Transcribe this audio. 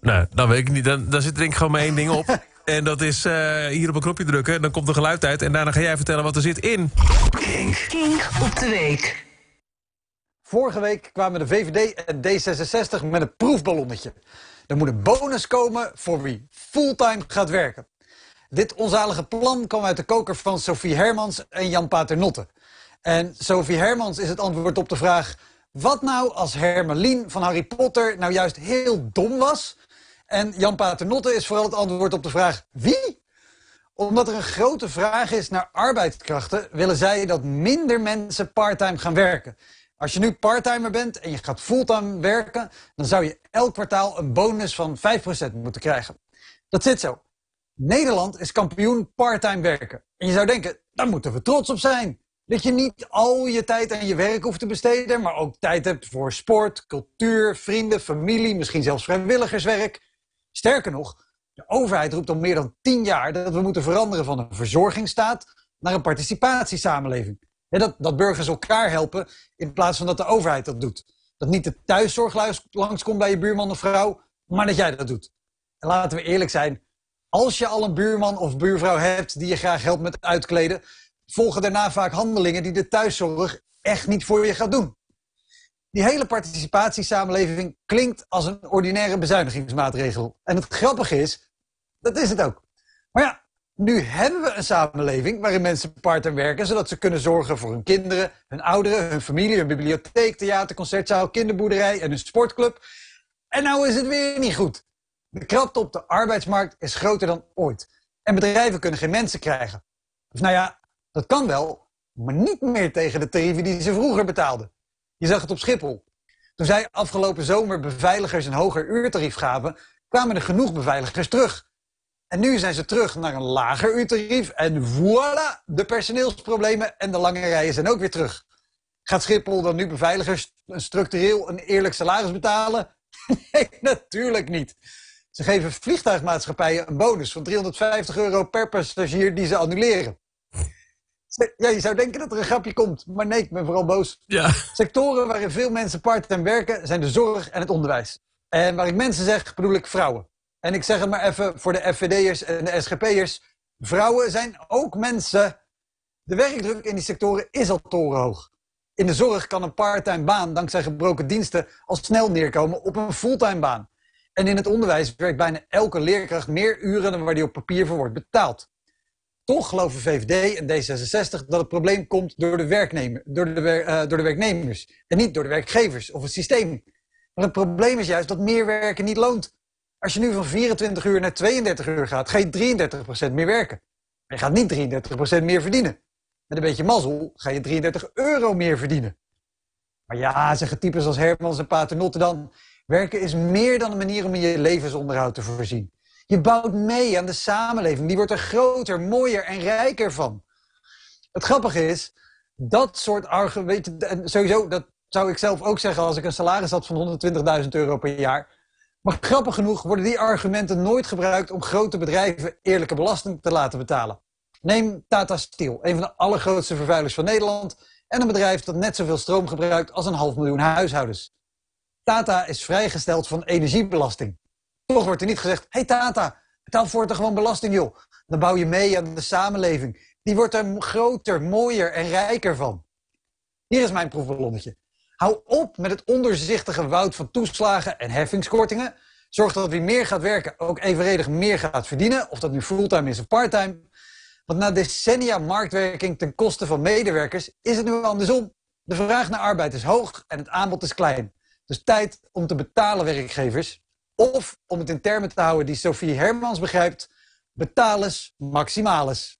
Nou, dan weet ik niet. Dan, zit er denk ik gewoon maar één ding op. En dat is eh, hier op een knopje drukken. dan komt er geluid uit. En daarna ga jij vertellen wat er zit in. Kink. Kink op de week. Vorige week kwamen de VVD en D66 met een proefballonnetje. Er moet een bonus komen voor wie fulltime gaat werken. Dit onzalige plan kwam uit de koker van Sophie Hermans en Jan Paternotte. En Sophie Hermans is het antwoord op de vraag... wat nou als Hermelien van Harry Potter nou juist heel dom was... En Jan Paternotte is vooral het antwoord op de vraag wie? Omdat er een grote vraag is naar arbeidskrachten... willen zij dat minder mensen parttime gaan werken. Als je nu parttimer bent en je gaat fulltime werken... dan zou je elk kwartaal een bonus van 5% moeten krijgen. Dat zit zo. Nederland is kampioen parttime werken. En je zou denken, daar moeten we trots op zijn. Dat je niet al je tijd aan je werk hoeft te besteden... maar ook tijd hebt voor sport, cultuur, vrienden, familie... misschien zelfs vrijwilligerswerk... Sterker nog, de overheid roept al meer dan tien jaar dat we moeten veranderen van een verzorgingsstaat naar een participatiesamenleving. dat, dat burgers elkaar helpen in plaats van dat de overheid dat doet. Dat niet de thuiszorg langskomt bij je buurman of vrouw, maar dat jij dat doet. En laten we eerlijk zijn, als je al een buurman of buurvrouw hebt die je graag helpt met uitkleden, volgen daarna vaak handelingen die de thuiszorg echt niet voor je gaat doen die hele participatiesamenleving klinkt als een ordinaire bezuinigingsmaatregel. En het grappige is, dat is het ook. Maar ja, nu hebben we een samenleving waarin mensen part werken... zodat ze kunnen zorgen voor hun kinderen, hun ouderen, hun familie... hun bibliotheek, theater, concertzaal, kinderboerderij en hun sportclub. En nou is het weer niet goed. De krapte op de arbeidsmarkt is groter dan ooit. En bedrijven kunnen geen mensen krijgen. Dus nou ja, dat kan wel, maar niet meer tegen de tarieven die ze vroeger betaalden. Je zag het op Schiphol. Toen zij afgelopen zomer beveiligers een hoger uurtarief gaven, kwamen er genoeg beveiligers terug. En nu zijn ze terug naar een lager uurtarief en voilà, de personeelsproblemen en de lange rijen zijn ook weer terug. Gaat Schiphol dan nu beveiligers structureel een eerlijk salaris betalen? Nee, natuurlijk niet. Ze geven vliegtuigmaatschappijen een bonus van 350 euro per passagier die ze annuleren. Ja, je zou denken dat er een grapje komt, maar nee, ik ben vooral boos. Ja. Sectoren waarin veel mensen part-time werken zijn de zorg en het onderwijs. En waar ik mensen zeg, bedoel ik vrouwen. En ik zeg het maar even voor de FVD'ers en de SGP'ers. Vrouwen zijn ook mensen. De werkdruk in die sectoren is al torenhoog. In de zorg kan een parttime baan dankzij gebroken diensten al snel neerkomen op een fulltime baan. En in het onderwijs werkt bijna elke leerkracht meer uren dan waar die op papier voor wordt betaald. Toch geloven VVD en D66 dat het probleem komt door de, werknemer, door, de, eh, door de werknemers en niet door de werkgevers of het systeem. Maar het probleem is juist dat meer werken niet loont. Als je nu van 24 uur naar 32 uur gaat, ga je 33% meer werken. je gaat niet 33% meer verdienen. Met een beetje mazzel ga je 33 euro meer verdienen. Maar ja, zeggen types als Hermans en Pater dan... werken is meer dan een manier om je levensonderhoud te voorzien. Je bouwt mee aan de samenleving. Die wordt er groter, mooier en rijker van. Het grappige is, dat soort argumenten. Sowieso, dat zou ik zelf ook zeggen als ik een salaris had van 120.000 euro per jaar. Maar grappig genoeg worden die argumenten nooit gebruikt om grote bedrijven eerlijke belasting te laten betalen. Neem Tata Steel, een van de allergrootste vervuilers van Nederland. En een bedrijf dat net zoveel stroom gebruikt als een half miljoen huishoudens. Tata is vrijgesteld van energiebelasting. Toch wordt er niet gezegd, hey Tata, betaal er gewoon belasting joh. Dan bouw je mee aan de samenleving. Die wordt er groter, mooier en rijker van. Hier is mijn proefballonnetje. Hou op met het onderzichtige woud van toeslagen en heffingskortingen. Zorg dat wie meer gaat werken ook evenredig meer gaat verdienen. Of dat nu fulltime is of parttime. Want na decennia marktwerking ten koste van medewerkers is het nu andersom. De vraag naar arbeid is hoog en het aanbod is klein. Dus tijd om te betalen werkgevers. Of, om het in termen te houden die Sophie Hermans begrijpt, betalis maximalis.